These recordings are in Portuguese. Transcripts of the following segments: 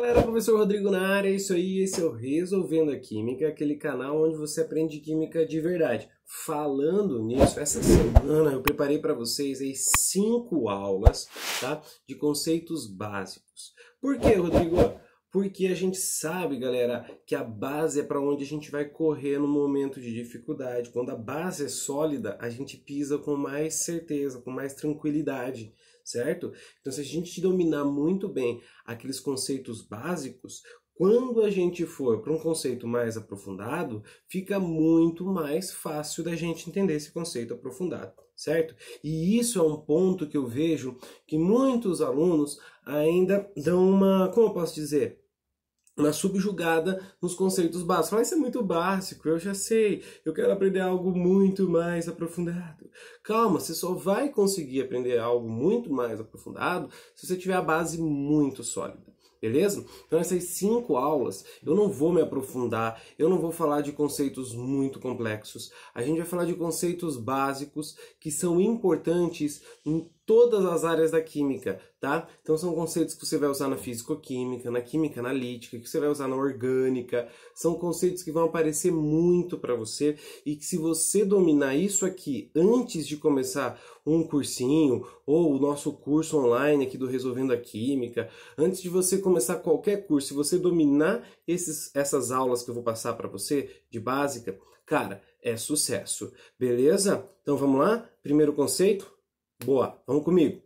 Galera, professor Rodrigo na área, é isso aí, esse é o Resolvendo a Química, aquele canal onde você aprende química de verdade. Falando nisso, essa semana eu preparei para vocês aí cinco aulas tá, de conceitos básicos. Por quê, Rodrigo? Porque a gente sabe, galera, que a base é para onde a gente vai correr no momento de dificuldade. Quando a base é sólida, a gente pisa com mais certeza, com mais tranquilidade certo? Então, se a gente dominar muito bem aqueles conceitos básicos, quando a gente for para um conceito mais aprofundado, fica muito mais fácil da gente entender esse conceito aprofundado, certo? E isso é um ponto que eu vejo que muitos alunos ainda dão uma, como eu posso dizer, na subjugada nos conceitos básicos. Mas ah, isso é muito básico, eu já sei, eu quero aprender algo muito mais aprofundado. Calma, você só vai conseguir aprender algo muito mais aprofundado se você tiver a base muito sólida. Beleza? Então, essas cinco aulas, eu não vou me aprofundar, eu não vou falar de conceitos muito complexos. A gente vai falar de conceitos básicos que são importantes em todas as áreas da química, tá? Então são conceitos que você vai usar na físico-química, na química analítica, que você vai usar na orgânica, são conceitos que vão aparecer muito para você e que se você dominar isso aqui antes de começar um cursinho ou o nosso curso online aqui do Resolvendo a Química, antes de você começar qualquer curso, se você dominar esses, essas aulas que eu vou passar para você de básica, cara, é sucesso. Beleza? Então vamos lá? Primeiro conceito, Boa, vamos comigo.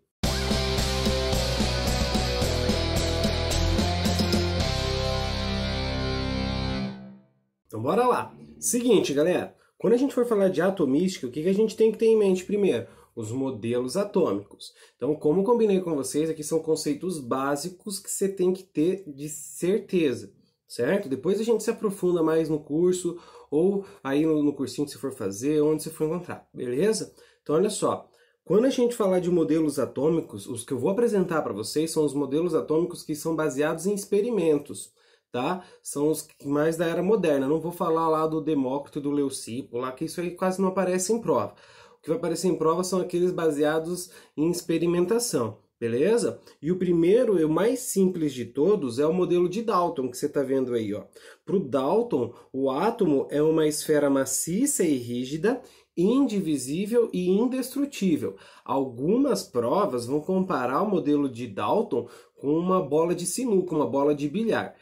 Então bora lá. Seguinte, galera. Quando a gente for falar de atomística, o que, que a gente tem que ter em mente primeiro? Os modelos atômicos. Então, como combinei com vocês, aqui são conceitos básicos que você tem que ter de certeza, certo? Depois a gente se aprofunda mais no curso ou aí no cursinho que você for fazer, onde você for encontrar, beleza? Então, olha só. Quando a gente falar de modelos atômicos, os que eu vou apresentar para vocês são os modelos atômicos que são baseados em experimentos, tá? São os mais da era moderna. Não vou falar lá do Demócrito e do Leucipo, lá que isso aí quase não aparece em prova. O que vai aparecer em prova são aqueles baseados em experimentação. Beleza? E o primeiro, e o mais simples de todos, é o modelo de Dalton que você está vendo aí. ó. Para o Dalton, o átomo é uma esfera maciça e rígida indivisível e indestrutível. Algumas provas vão comparar o modelo de Dalton com uma bola de sinuca, uma bola de bilhar.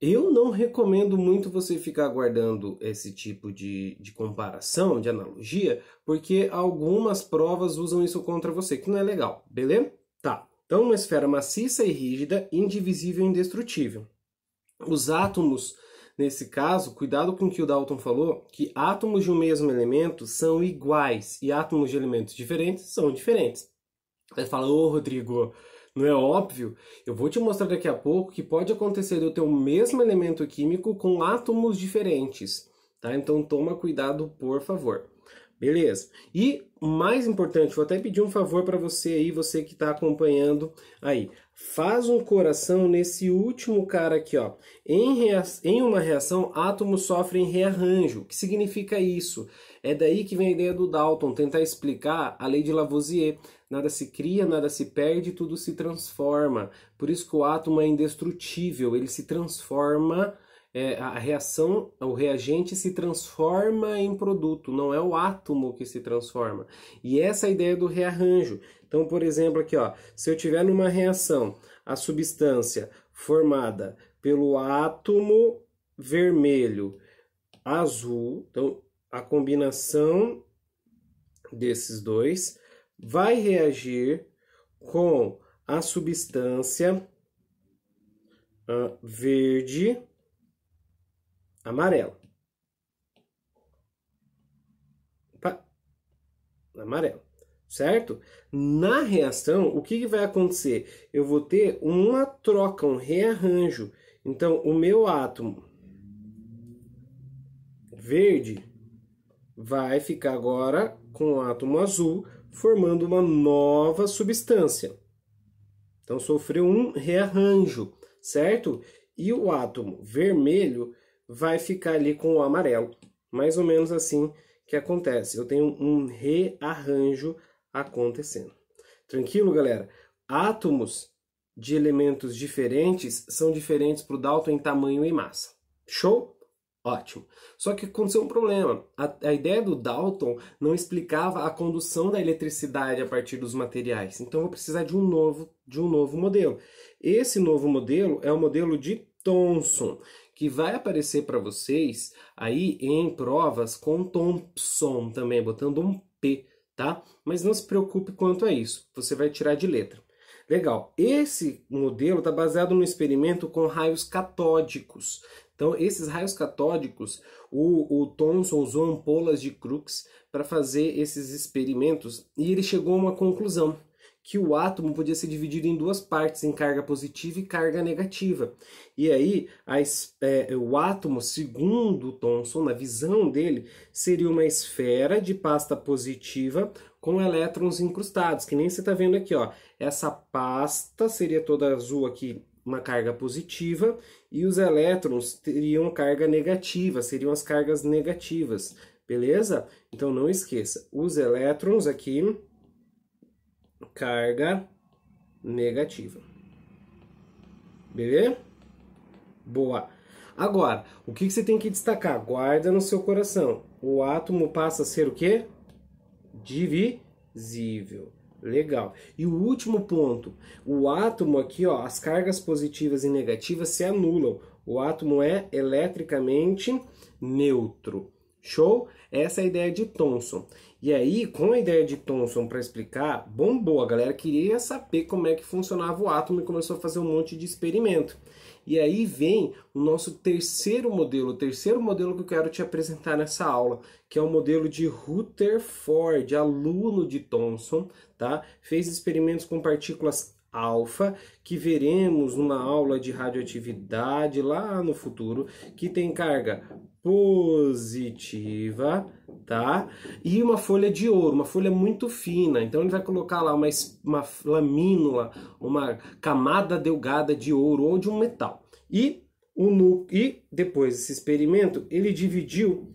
Eu não recomendo muito você ficar guardando esse tipo de, de comparação, de analogia, porque algumas provas usam isso contra você, que não é legal, beleza? Tá. Então, uma esfera maciça e rígida, indivisível e indestrutível. Os átomos Nesse caso, cuidado com o que o Dalton falou, que átomos de um mesmo elemento são iguais e átomos de elementos diferentes são diferentes. Você fala, ô oh, Rodrigo, não é óbvio? Eu vou te mostrar daqui a pouco que pode acontecer eu ter o mesmo elemento químico com átomos diferentes, tá? Então toma cuidado, por favor. Beleza? E mais importante, vou até pedir um favor para você aí, você que está acompanhando aí. Faz um coração nesse último cara aqui, ó. Em, rea... em uma reação, átomos sofrem rearranjo. O que significa isso? É daí que vem a ideia do Dalton, tentar explicar a lei de Lavoisier. Nada se cria, nada se perde, tudo se transforma. Por isso que o átomo é indestrutível, ele se transforma é, a reação, o reagente se transforma em produto, não é o átomo que se transforma. E essa é a ideia do rearranjo. Então, por exemplo, aqui, ó, se eu tiver numa reação a substância formada pelo átomo vermelho azul, então a combinação desses dois vai reagir com a substância ah, verde amarelo, Opa. Certo? Na reação, o que, que vai acontecer? Eu vou ter uma troca, um rearranjo. Então, o meu átomo verde vai ficar agora com o átomo azul, formando uma nova substância. Então sofreu um rearranjo, certo? E o átomo vermelho vai ficar ali com o amarelo. Mais ou menos assim que acontece. Eu tenho um rearranjo acontecendo. Tranquilo, galera? Átomos de elementos diferentes são diferentes para o Dalton em tamanho e massa. Show? Ótimo. Só que aconteceu um problema. A, a, ideia do Dalton não explicava a condução da eletricidade a partir dos materiais. Então eu vou precisar de um novo, de um novo modelo. Esse novo modelo é o modelo de Thomson que vai aparecer para vocês aí em provas com Thompson também, botando um P, tá? Mas não se preocupe quanto a isso, você vai tirar de letra. Legal, esse modelo está baseado no experimento com raios catódicos. Então, esses raios catódicos, o, o Thomson usou ampolas de Crookes para fazer esses experimentos e ele chegou a uma conclusão que o átomo podia ser dividido em duas partes, em carga positiva e carga negativa. E aí, a, é, o átomo, segundo Thomson, na visão dele, seria uma esfera de pasta positiva com elétrons incrustados, que nem você está vendo aqui. Ó. Essa pasta seria toda azul aqui, uma carga positiva, e os elétrons teriam carga negativa, seriam as cargas negativas, beleza? Então não esqueça, os elétrons aqui carga negativa. Beleza? Boa. Agora, o que, você tem que destacar? Guarda no seu coração. O átomo passa a ser o quê? Divisível. Legal. E o último ponto, o átomo aqui, ó, as cargas positivas e negativas se anulam. O átomo é eletricamente neutro. Show? Essa é a ideia de Thomson. E aí, com a ideia de Thomson para explicar, bombou. A galera queria saber como é que funcionava o átomo e começou a fazer um monte de experimento. E aí vem o nosso terceiro modelo, o terceiro modelo que eu quero te apresentar nessa aula, que é o modelo de Rutherford, aluno de Thomson, tá? Fez experimentos com partículas alfa, que veremos numa aula de radioatividade lá no futuro, que tem carga positiva, tá? E uma folha de ouro, uma folha muito fina. Então ele vai colocar lá uma, uma lamínula, uma camada delgada de ouro ou de um metal. E, o nu e depois desse experimento, ele dividiu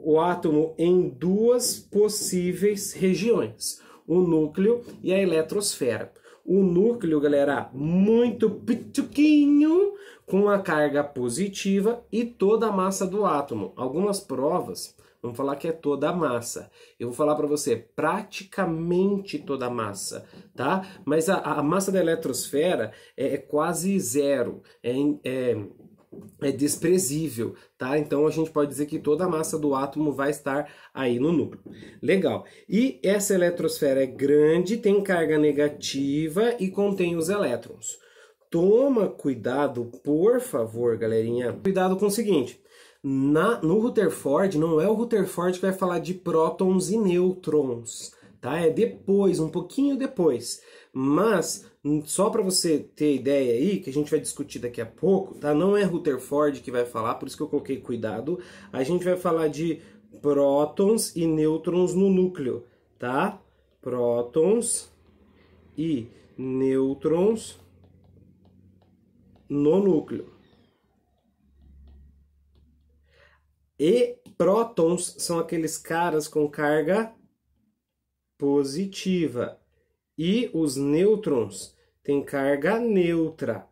o átomo em duas possíveis regiões: o núcleo e a eletrosfera o núcleo, galera, muito pituquinho, com a carga positiva e toda a massa do átomo. Algumas provas Vamos falar que é toda a massa. Eu vou falar para você praticamente toda a massa, tá? Mas a, a massa da eletrosfera é, é quase zero. É, é é desprezível, tá? Então a gente pode dizer que toda a massa do átomo vai estar aí no núcleo. Legal. E essa eletrosfera é grande, tem carga negativa e contém os elétrons. Toma cuidado, por favor, galerinha. Cuidado com o seguinte. Na, no Rutherford, não é o Rutherford que vai falar de prótons e nêutrons, tá? É depois, um pouquinho depois. Mas hum, só para você ter ideia aí, que a gente vai discutir daqui a pouco, tá? Não é Rutherford que vai falar, por isso que eu coloquei cuidado. A gente vai falar de prótons e nêutrons no núcleo, tá? Prótons e nêutrons no núcleo. E prótons são aqueles caras com carga positiva e os nêutrons têm carga neutra.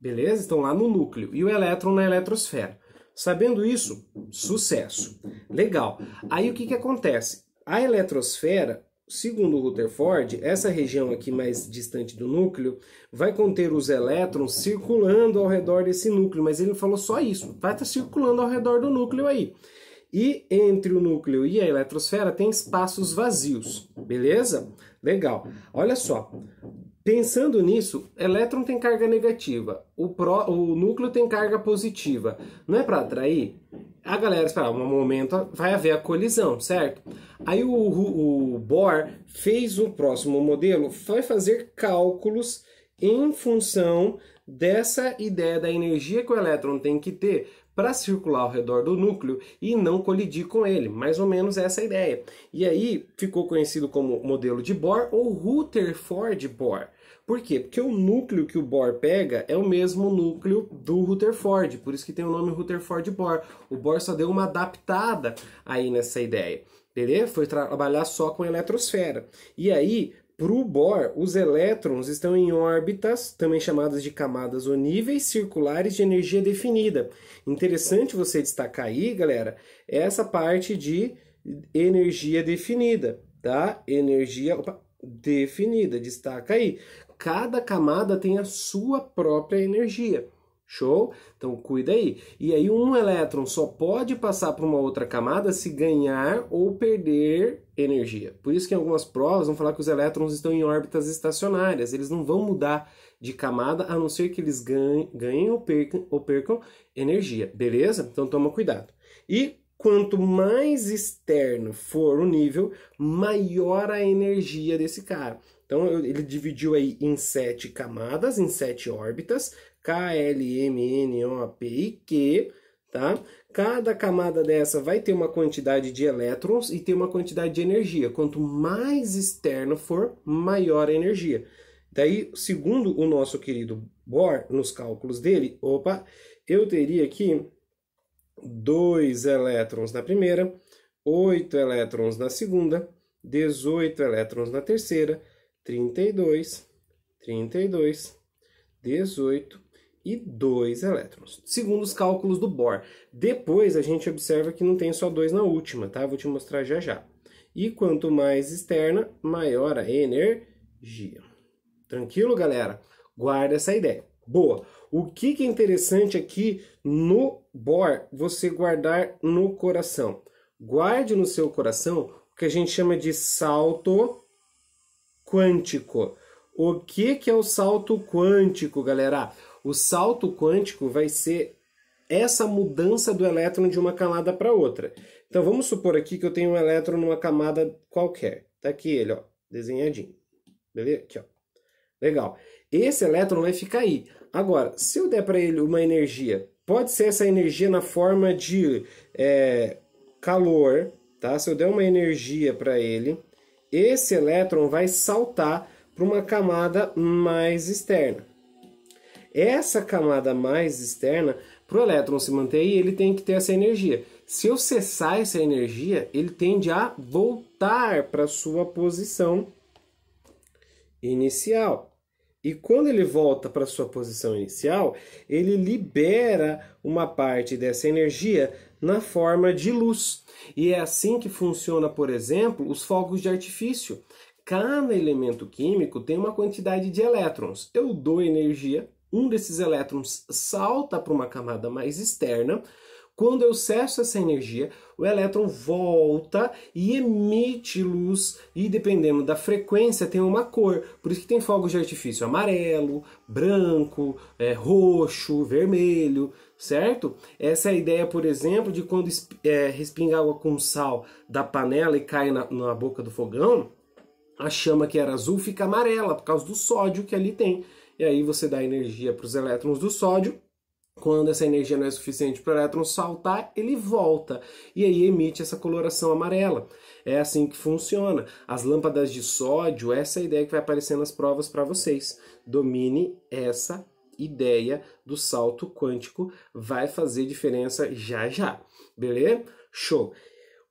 Beleza? Estão lá no núcleo. E o elétron na eletrosfera. Sabendo isso, sucesso. Legal. Aí o que, que acontece? A eletrosfera, segundo Rutherford, essa região aqui mais distante do núcleo, vai conter os elétrons circulando ao redor desse núcleo, mas ele falou só isso, vai estar tá circulando ao redor do núcleo aí. E entre o núcleo e a eletrosfera tem espaços vazios, beleza? Legal. Olha só, Pensando nisso, elétron tem carga negativa, o, pró, o núcleo tem carga positiva. Não é para atrair? A galera espera, ah, um momento vai haver a colisão, certo? Aí o, o, o Bohr fez o próximo modelo, vai fazer cálculos em função dessa ideia da energia que o elétron tem que ter para circular ao redor do núcleo e não colidir com ele. Mais ou menos essa ideia. E aí ficou conhecido como modelo de Bohr ou Rutherford-Bohr. Por quê? Porque o núcleo que o Bohr pega é o mesmo núcleo do Rutherford, por isso que tem o nome Rutherford-Bohr. O Bohr só deu uma adaptada aí nessa ideia. Entendeu? Foi trabalhar só com eletrosfera. E aí, para o Bohr, os elétrons estão em órbitas, também chamadas de camadas oníveis circulares de energia definida. Interessante você destacar aí, galera, essa parte de energia definida, tá? Energia opa, definida, destaca aí. Cada camada tem a sua própria energia. Show? Então cuida aí. E aí um elétron só pode passar para uma outra camada se ganhar ou perder energia. Por isso que em algumas provas vão falar que os elétrons estão em órbitas estacionárias. Eles não vão mudar de camada a não ser que eles ganhem, ganhem ou, percam, ou percam energia. Beleza? Então toma cuidado. E quanto mais externo for o nível, maior a energia desse cara. Então ele dividiu aí em sete camadas, em sete órbitas. K-L-M-N-O-P-I-Q, tá? Cada camada dessa vai ter uma quantidade de elétrons e tem uma quantidade de energia. Quanto mais externo for, maior a energia. Daí, segundo o nosso querido Bohr, nos cálculos dele, opa, eu teria aqui dois elétrons na primeira, oito elétrons na segunda, 18 elétrons na terceira, 32, 32, 18, e 2 elétrons, segundo os cálculos do Bohr. Depois a gente observa que não tem só 2 na última, tá? Vou te mostrar já já. E quanto mais externa, maior a energia. Tranquilo, galera? Guarda essa ideia. Boa. O que, que é interessante aqui no Bohr você guardar no coração? Guarde no seu coração o que a gente chama de salto quântico. O que, que é o salto quântico, galera? O salto quântico vai ser essa mudança do elétron de uma camada para outra. Então vamos supor aqui que eu tenho um elétron numa camada qualquer. Tá aqui ele, ó, desenhadinho. Beleza? Aqui, ó. Legal. Esse elétron vai ficar aí. Agora, se eu der para ele uma energia, pode ser essa energia na forma de é, calor, tá? Se eu der uma energia para ele, esse elétron vai saltar para uma camada mais externa. Essa camada mais externa, para o elétron se manter aí, ele tem que ter essa energia. Se eu cessar essa energia, ele tende a voltar para sua posição inicial. E quando ele volta para sua posição inicial, ele libera uma parte dessa energia na forma de luz. E é assim que funciona, por exemplo, os fogos de artifício. Cada elemento químico tem uma quantidade de elétrons. Eu dou energia um desses elétrons salta para uma camada mais externa. Quando eu cesso essa energia, o elétron volta e emite luz, e dependendo da frequência, tem uma cor. Por isso que tem fogos de artifício amarelo, branco, é, roxo, vermelho, certo? Essa é a ideia, por exemplo, de quando é, respinga água com sal da panela e cai na, na boca do fogão, a chama que era azul fica amarela por causa do sódio que ali tem e aí você dá energia para os elétrons do sódio. Quando essa energia não é suficiente para o elétron saltar, ele volta e aí emite essa coloração amarela. É assim que funciona. As lâmpadas de sódio, essa é a ideia que vai aparecer nas provas para vocês. Domine essa ideia do salto quântico vai fazer diferença já já. Beleza? Show!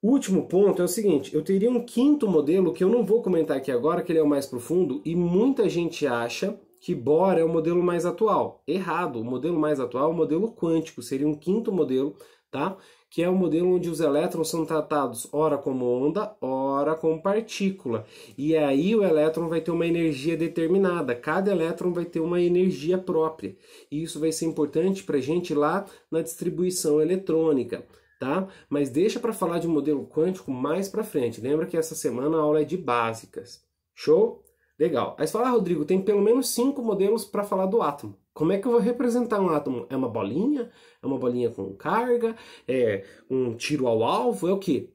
Último ponto é o seguinte: eu teria um quinto modelo que eu não vou comentar aqui agora, que ele é o mais profundo, e muita gente acha que Bohr é o modelo mais atual. Errado, o modelo mais atual é o modelo quântico, seria um quinto modelo, tá? Que é o modelo onde os elétrons são tratados ora como onda, ora como partícula. E é aí o elétron vai ter uma energia determinada, cada elétron vai ter uma energia própria. E isso vai ser importante para a gente lá na distribuição eletrônica tá? Mas deixa para falar de modelo quântico mais para frente. Lembra que essa semana a aula é de básicas. Show? Legal. Aí você fala, ah, Rodrigo, tem pelo menos cinco modelos para falar do átomo. Como é que eu vou representar um átomo? É uma bolinha? É uma bolinha com carga? É um tiro ao alvo? É o quê?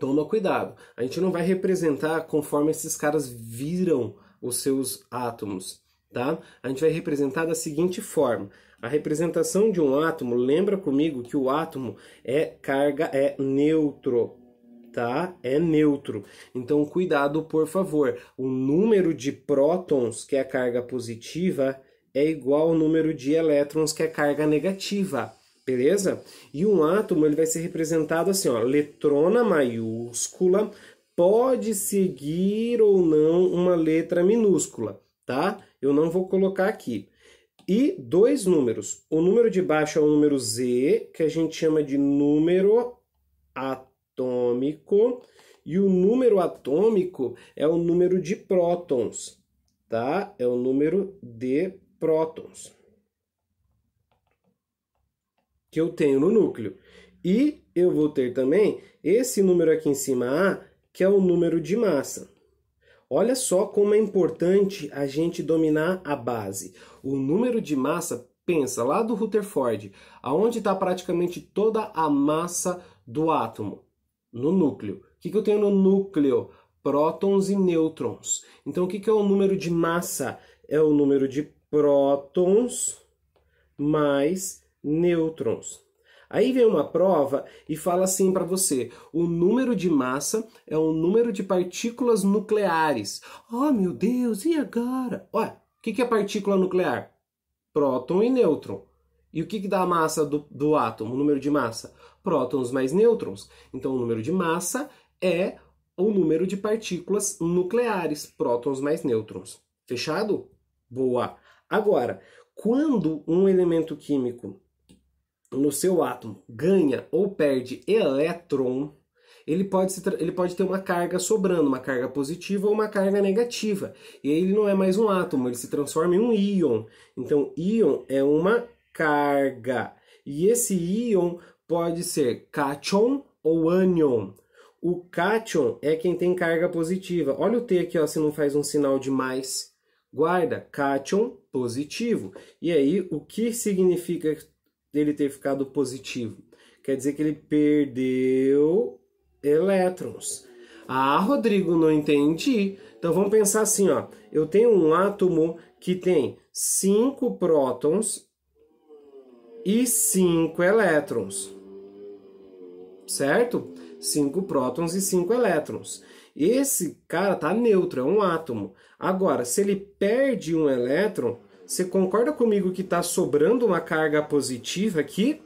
Toma cuidado. A gente não vai representar conforme esses caras viram os seus átomos, tá? A gente vai representar da seguinte forma. A representação de um átomo, lembra comigo que o átomo é carga, é neutro, tá? É neutro. Então, cuidado, por favor. O número de prótons, que é a carga positiva, é igual ao número de elétrons, que é a carga negativa. Beleza? E um átomo ele vai ser representado assim, ó, letrona maiúscula pode seguir ou não uma letra minúscula, tá? Eu não vou colocar aqui. E dois números. O número de baixo é o número Z, que a gente chama de número átomo atômico e o número atômico é o número de prótons, tá? É o número de prótons que eu tenho no núcleo. E eu vou ter também esse número aqui em cima A, que é o número de massa. Olha só como é importante a gente dominar a base. O número de massa, pensa lá do Rutherford, aonde está praticamente toda a massa do átomo no núcleo. O que, que eu tenho no núcleo? Prótons e nêutrons. Então, o que, que é o número de massa? É o número de prótons mais nêutrons. Aí vem uma prova e fala assim para você: o número de massa é o número de partículas nucleares. Oh meu Deus, e agora? Olha, o que, que é partícula nuclear? Próton e nêutron. E o que, que dá a massa do, do átomo, o número de massa? Prótons mais nêutrons. Então, o número de massa é o número de partículas nucleares, prótons mais nêutrons. Fechado? Boa! Agora, quando um elemento químico no seu átomo ganha ou perde elétron, ele pode, ele pode ter uma carga sobrando, uma carga positiva ou uma carga negativa. E aí ele não é mais um átomo, ele se transforma em um íon. Então, íon é uma carga. E esse íon pode ser cátion ou ânion. O cátion é quem tem carga positiva. Olha o T aqui, ó, se não faz um sinal de mais. Guarda, cátion positivo. E aí, o que significa ele ter ficado positivo? Quer dizer que ele perdeu elétrons. Ah, Rodrigo, não entendi. Então vamos pensar assim, ó. Eu tenho um átomo que tem cinco prótons e 5 elétrons. Certo? 5 prótons e 5 elétrons. Esse cara tá neutro, é um átomo. Agora, se ele perde um elétron, você concorda comigo que está sobrando uma carga positiva aqui?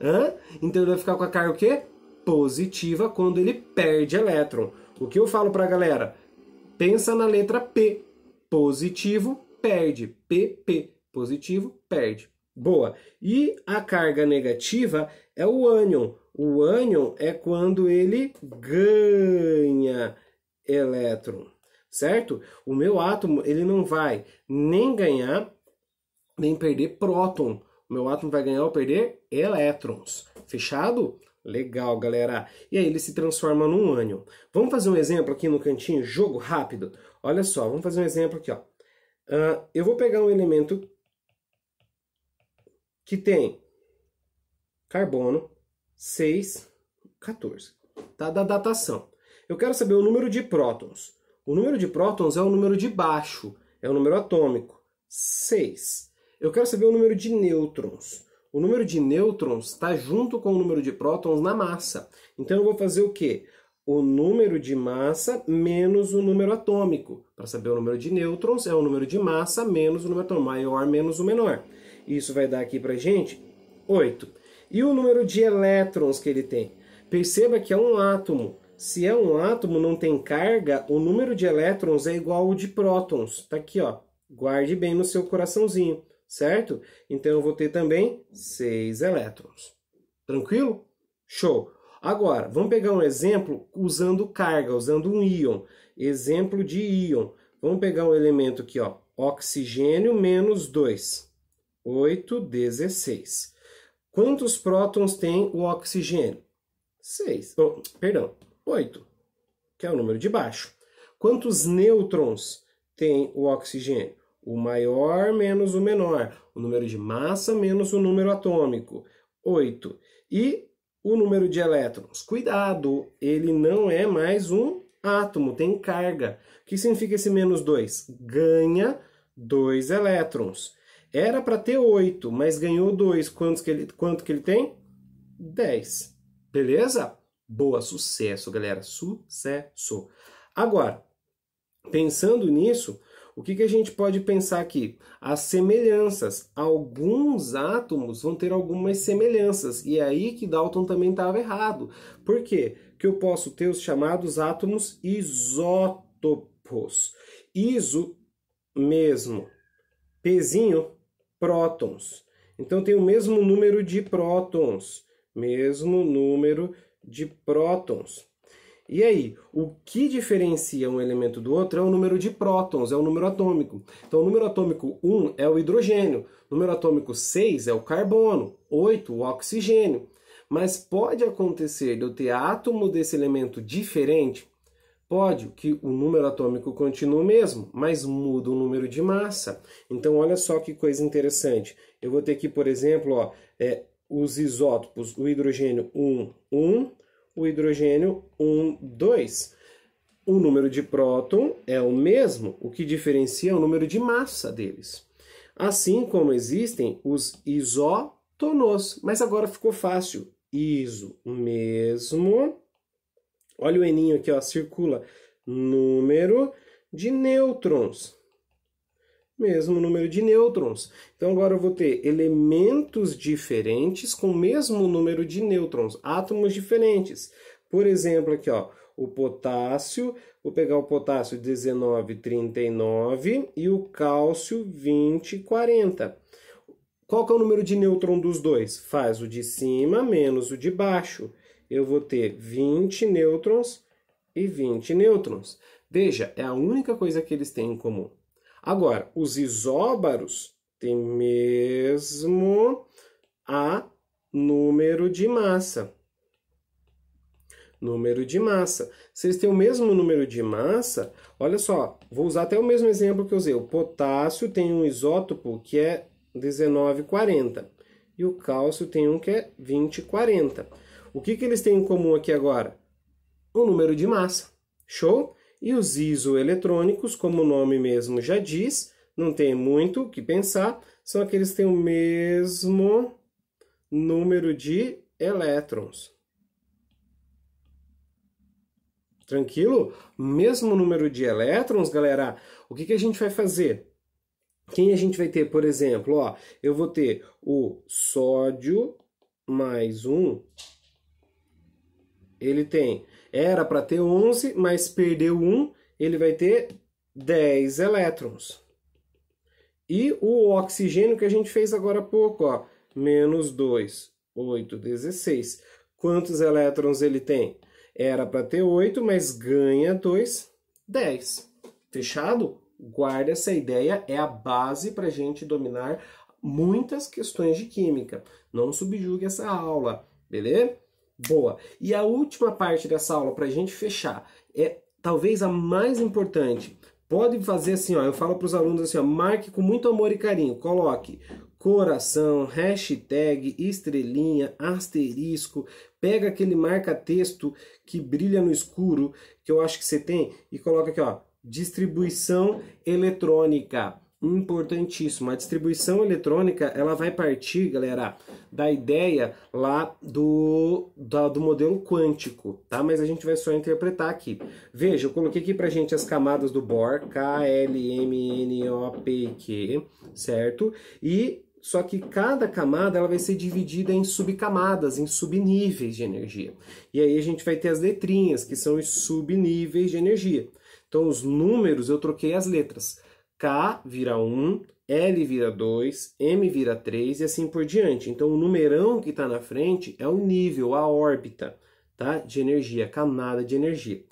Hã? Então ele vai ficar com a carga o quê? Positiva quando ele perde elétron. O que eu falo para a galera? Pensa na letra P. Positivo, perde. PP. Positivo, perde boa. E a carga negativa é o ânion. O ânion é quando ele ganha elétron, certo? O meu átomo ele não vai nem ganhar nem perder próton. O meu átomo vai ganhar ou perder elétrons. Fechado? Legal, galera. E aí ele se transforma num ânion. Vamos fazer um exemplo aqui no cantinho, jogo rápido. Olha só, vamos fazer um exemplo aqui, ó. Uh, eu vou pegar um elemento que tem carbono 6, 14, tá? da datação. Eu quero saber o número de prótons. O número de prótons é o número de baixo, é o número atômico, 6. Eu quero saber o número de nêutrons. O número de nêutrons está junto com o número de prótons na massa. Então eu vou fazer o quê? O número de massa menos o número atômico. Para saber o número de nêutrons, é o número de massa menos o número atômico, maior menos o menor. Isso vai dar aqui para gente 8. E o número de elétrons que ele tem? Perceba que é um átomo. Se é um átomo, não tem carga, o número de elétrons é igual ao de prótons. Tá aqui, ó. Guarde bem no seu coraçãozinho, certo? Então eu vou ter também 6 elétrons. Tranquilo? Show! Agora, vamos pegar um exemplo usando carga, usando um íon. Exemplo de íon. Vamos pegar um elemento aqui, ó. Oxigênio menos 2. 8, 16. Quantos prótons tem o oxigênio? 6. Oh, perdão, 8, que é o número de baixo. Quantos nêutrons tem o oxigênio? O maior menos o menor. O número de massa menos o número atômico. 8. E o número de elétrons? Cuidado, ele não é mais um átomo, tem carga. O que significa esse menos 2? Ganha 2 elétrons. Era para ter 8, mas ganhou 2. Quantos que ele, quanto que ele tem? 10. Beleza? Boa, sucesso, galera. Sucesso. Agora, pensando nisso, o que, que a gente pode pensar aqui? As semelhanças. Alguns átomos vão ter algumas semelhanças. E é aí que Dalton também estava errado. Por quê? Que eu posso ter os chamados átomos isótopos. Iso mesmo. Pezinho prótons. Então tem o mesmo número de prótons, mesmo número de prótons. E aí, o que diferencia um elemento do outro é o número de prótons, é o número atômico. Então, o número atômico 1 é o hidrogênio, o número atômico 6 é o carbono, 8 o oxigênio. Mas pode acontecer de eu ter átomo desse elemento diferente Pode que o número atômico continue o mesmo, mas muda o número de massa. Então, olha só que coisa interessante. Eu vou ter aqui, por exemplo, ó, é, os isótopos, o hidrogênio 1, 1, o hidrogênio 1, 2. O número de próton é o mesmo, o que diferencia é o número de massa deles. Assim como existem os isótonos, mas agora ficou fácil. Iso, o mesmo, Olha o eninho aqui, ó, circula. Número de nêutrons. Mesmo número de nêutrons. Então agora eu vou ter elementos diferentes com o mesmo número de nêutrons, átomos diferentes. Por exemplo, aqui, ó, o potássio, vou pegar o potássio 1939 e o cálcio 2040. Qual que é o número de nêutron dos dois? Faz o de cima menos o de baixo. Eu vou ter 20 nêutrons e 20 nêutrons. Veja, é a única coisa que eles têm em comum. Agora, os isóbaros têm mesmo a número de massa. Número de massa. Se eles têm o mesmo número de massa, olha só, vou usar até o mesmo exemplo que eu usei. O potássio tem um isótopo que é 19,40. E o cálcio tem um que é 20,40. O que, que eles têm em comum aqui agora? O número de massa. Show? E os isoeletrônicos, como o nome mesmo já diz, não tem muito o que pensar, são aqueles que têm o mesmo número de elétrons. Tranquilo? Mesmo número de elétrons, galera, o que, que a gente vai fazer? Quem a gente vai ter, por exemplo, ó, eu vou ter o sódio mais um. Ele tem, era para ter 11, mas perdeu um, ele vai ter 10 elétrons. E o oxigênio que a gente fez agora há pouco, ó, menos 2, 8, 16. Quantos elétrons ele tem? Era para ter 8, mas ganha 2, 10. Fechado? Guarda essa ideia, é a base para a gente dominar muitas questões de química. Não subjugue essa aula, beleza? Boa. E a última parte dessa aula, para a gente fechar, é talvez a mais importante. Pode fazer assim, ó, eu falo para os alunos assim, ó, marque com muito amor e carinho, coloque coração, hashtag, estrelinha, asterisco, pega aquele marca-texto que brilha no escuro, que eu acho que você tem, e coloca aqui, ó, Distribuição eletrônica, importantíssimo. A distribuição eletrônica, ela vai partir, galera, da ideia lá do, da, do modelo quântico, tá? Mas a gente vai só interpretar aqui. Veja, eu coloquei aqui para gente as camadas do Bohr, K, L, M, N, O, P Q, certo? E só que cada camada ela vai ser dividida em subcamadas, em subníveis de energia. E aí a gente vai ter as letrinhas, que são os subníveis de energia. Então, os números eu troquei as letras. K vira 1, L vira 2, M vira 3 e assim por diante. Então, o numerão que está na frente é o nível, a órbita tá? de energia, a camada de energia.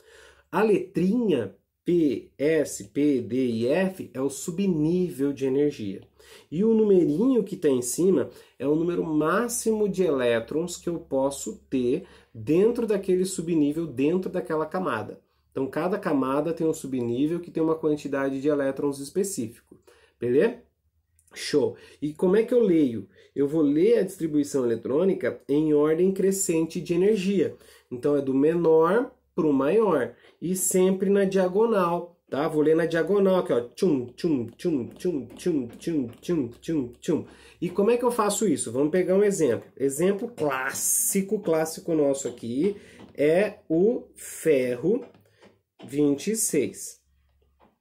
A letrinha P, S, P, D e F é o subnível de energia. E o numerinho que está em cima é o número máximo de elétrons que eu posso ter dentro daquele subnível, dentro daquela camada. Então, cada camada tem um subnível que tem uma quantidade de elétrons específico. Beleza? Show! E como é que eu leio? Eu vou ler a distribuição eletrônica em ordem crescente de energia. Então, é do menor para o maior. E sempre na diagonal tá? Vou ler na diagonal aqui, ó. Tchum, tchum, tchum, tchum, tchum, tchum, tchum, tchum, tchum. E como é que eu faço isso? Vamos pegar um exemplo. Exemplo clássico, clássico nosso aqui é o ferro 26,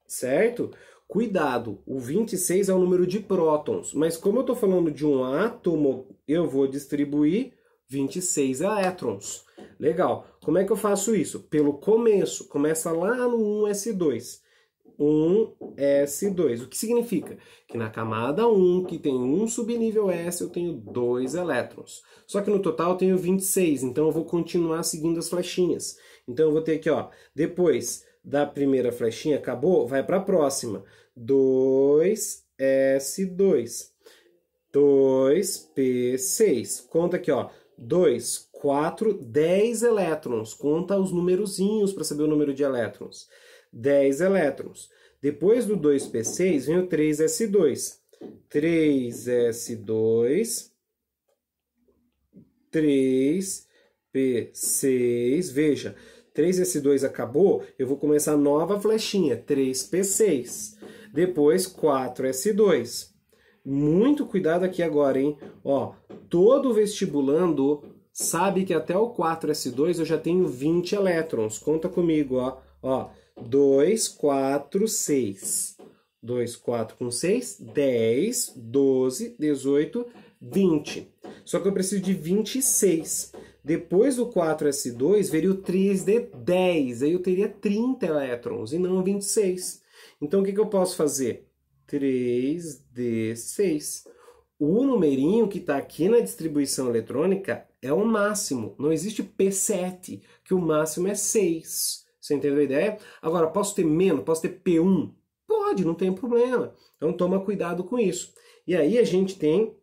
certo? Cuidado, o 26 é o número de prótons, mas como eu estou falando de um átomo, eu vou distribuir 26 elétrons. Legal, como é que eu faço isso? Pelo começo, começa lá no 1s2. 1s2. O que significa? Que na camada 1, que tem um subnível S, eu tenho dois elétrons. Só que no total eu tenho 26, então eu vou continuar seguindo as flechinhas. Então eu vou ter aqui, ó, depois da primeira flechinha acabou, vai para a próxima. 2s2. 2p6. Conta aqui, ó, 2, 4, 10 elétrons. Conta os numerozinhos para saber o número de elétrons. 10 elétrons. Depois do 2p6 vem o 3s2. 3s2, 3p6, veja, 3s2 acabou, eu vou começar a nova flechinha, 3p6. Depois 4s2. Muito cuidado aqui agora, hein? Ó, todo vestibulando sabe que até o 4s2 eu já tenho 20 elétrons. Conta comigo, ó. Ó, 2, 4, 6. 2, 4 com 6, 10, 12, 18, 20. Só que eu preciso de 26. Depois do 4S2, veria o 3D10. Aí eu teria 30 elétrons e não 26. Então, o que, que eu posso fazer? 3D6. O numerinho que está aqui na distribuição eletrônica é o máximo. Não existe P7, que o máximo é 6. Você entendeu a ideia? Agora, posso ter menos, posso ter P1? Pode, não tem problema. Então toma cuidado com isso. E aí a gente tem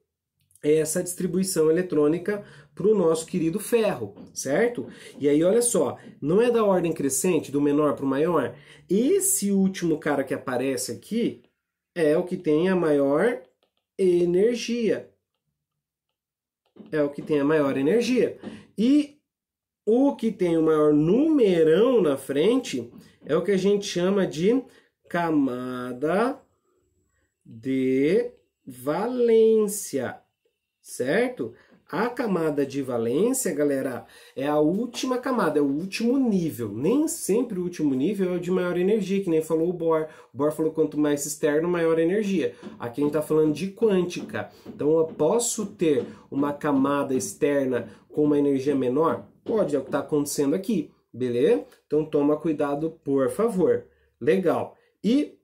essa distribuição eletrônica para o nosso querido ferro, certo? E aí, olha só, não é da ordem crescente, do menor para o maior? Esse último cara que aparece aqui é o que tem a maior energia. É o que tem a maior energia. E o que tem o maior numerão na frente é o que a gente chama de camada de valência, certo? A camada de valência, galera, é a última camada, é o último nível. Nem sempre o último nível é o de maior energia, que nem falou o Bohr. O Bohr falou quanto mais externo, maior energia. Aqui a gente está falando de quântica. Então eu posso ter uma camada externa com uma energia menor? Pode, é o que está acontecendo aqui, beleza? Então toma cuidado, por favor. Legal. E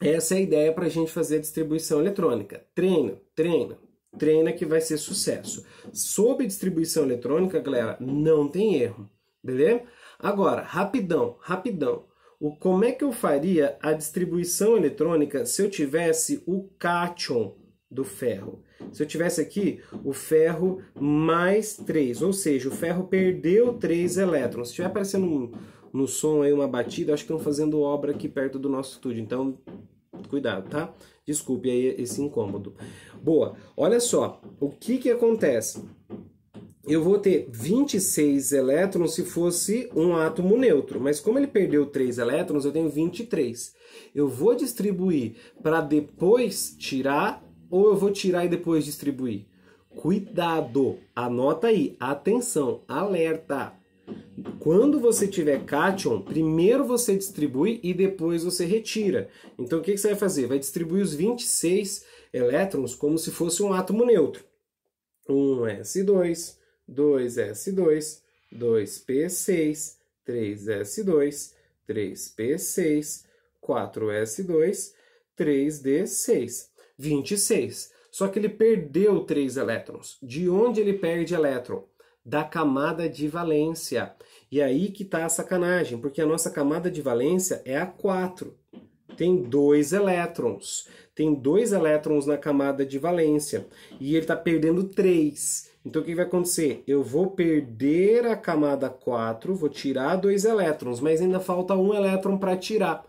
essa é a ideia para a gente fazer a distribuição eletrônica. Treino, treino, treina que vai ser sucesso. Sobre distribuição eletrônica, galera, não tem erro, beleza? Agora, rapidão, rapidão. O, como é que eu faria a distribuição eletrônica se eu tivesse o cátion do ferro? Se eu tivesse aqui o ferro mais 3, ou seja, o ferro perdeu 3 elétrons. Se estiver aparecendo um, no som aí uma batida, acho que estão fazendo obra aqui perto do nosso estúdio, então cuidado, tá? Desculpe aí esse incômodo. Boa, olha só, o que que acontece? eu vou ter 26 elétrons se fosse um átomo neutro, mas como ele perdeu 3 elétrons, eu tenho 23. Eu vou distribuir para depois tirar ou eu vou tirar e depois distribuir? Cuidado, anota aí, atenção, alerta. Quando você tiver cátion, primeiro você distribui e depois você retira. Então o que, que você vai fazer? Vai distribuir os 26 elétrons como se fosse um átomo neutro. 1s2, 2s2, 2p6, 3s2, 3p6, 4s2, 3d6. 26. Só que ele perdeu 3 elétrons. De onde ele perde elétron? Da camada de valência. E aí que está a sacanagem, porque a nossa camada de valência é a 4. Tem dois elétrons. Tem dois elétrons na camada de valência. E ele está perdendo 3. Então o que vai acontecer? Eu vou perder a camada 4, vou tirar dois elétrons, mas ainda falta um elétron para tirar.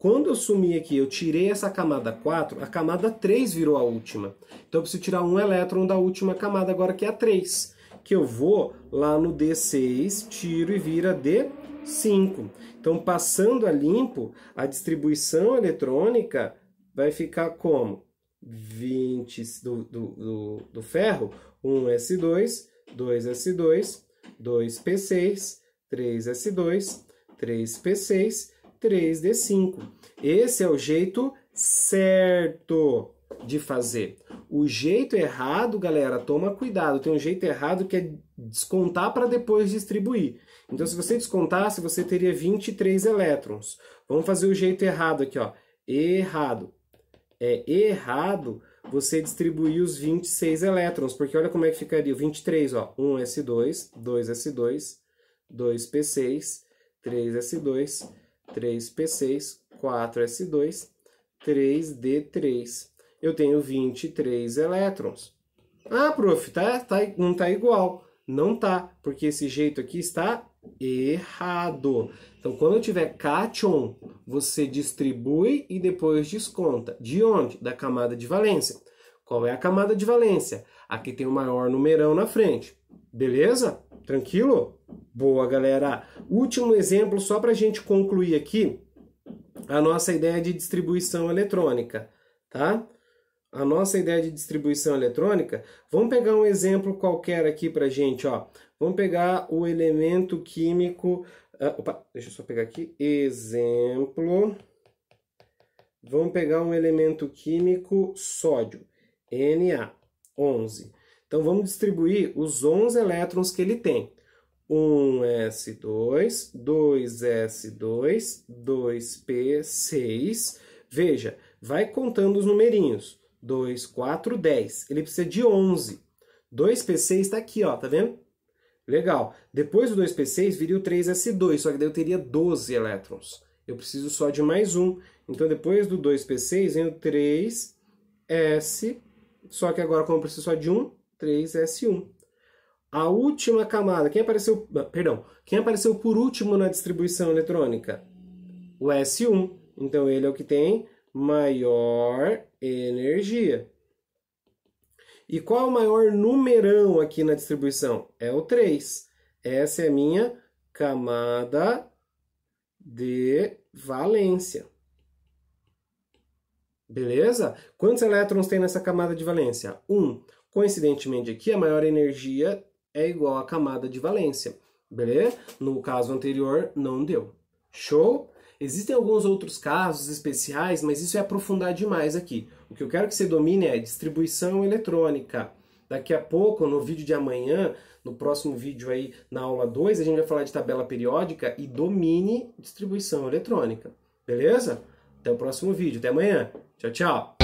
Quando eu sumi aqui, eu tirei essa camada 4, a camada 3 virou a última. Então eu preciso tirar um elétron da última camada agora, que é a 3. Que eu vou lá no D6, tiro e vira D5. Então passando a limpo, a distribuição eletrônica vai ficar como? 20 do, do, do, do ferro, 1S2, 2S2, 2P6, 3S2, 3P6, 3D5. Esse é o jeito certo de fazer. O jeito errado, galera, toma cuidado. Tem um jeito errado que é descontar para depois distribuir. Então, se você descontasse, você teria 23 elétrons. Vamos fazer o jeito errado aqui, ó. Errado. É errado você distribuir os 26 elétrons, porque olha como é que ficaria. 23, ó. 1s2, 2s2, 2p6, 3s2, 3P6, 4S2, 3D3. Eu tenho 23 elétrons. Ah, prof, tá, tá, não tá igual. Não tá, porque esse jeito aqui está errado. Então, quando tiver cátion, você distribui e depois desconta. De onde? Da camada de valência. Qual é a camada de valência? Aqui tem o maior numerão na frente. Beleza? Tranquilo? Boa, galera. Último exemplo, só para a gente concluir aqui a nossa ideia de distribuição eletrônica, tá? A nossa ideia de distribuição eletrônica, vamos pegar um exemplo qualquer aqui para gente, ó. Vamos pegar o elemento químico. Uh, opa, deixa eu só pegar aqui. Exemplo. Vamos pegar um elemento químico sódio. Na, 11. Então vamos distribuir os 11 elétrons que ele tem. 1s2, 2s2, 2p6. Veja, vai contando os numerinhos. 2, 4, 10. Ele precisa de 11. 2p6 está aqui, ó, tá vendo? Legal. Depois do 2p6 viria o 3s2, só que daí eu teria 12 elétrons. Eu preciso só de mais um. Então depois do 2p6 vem o 3s2 só que agora como eu preciso só de um, 3S1. É a última camada, quem apareceu, ah, perdão, quem apareceu por último na distribuição eletrônica? O S1. Então ele é o que tem maior energia. E qual o maior numerão aqui na distribuição? É o 3. Essa é a minha camada de valência. Beleza? Quantos elétrons tem nessa camada de valência? 1. Um. Coincidentemente aqui, a maior energia é igual à camada de valência. Beleza? No caso anterior, não deu. Show? Existem alguns outros casos especiais, mas isso é aprofundar demais aqui. O que eu quero que você domine é distribuição eletrônica. Daqui a pouco, no vídeo de amanhã, no próximo vídeo aí, na aula 2, a gente vai falar de tabela periódica e domine distribuição eletrônica. Beleza? Até o próximo vídeo. Até amanhã. Tchau, tchau.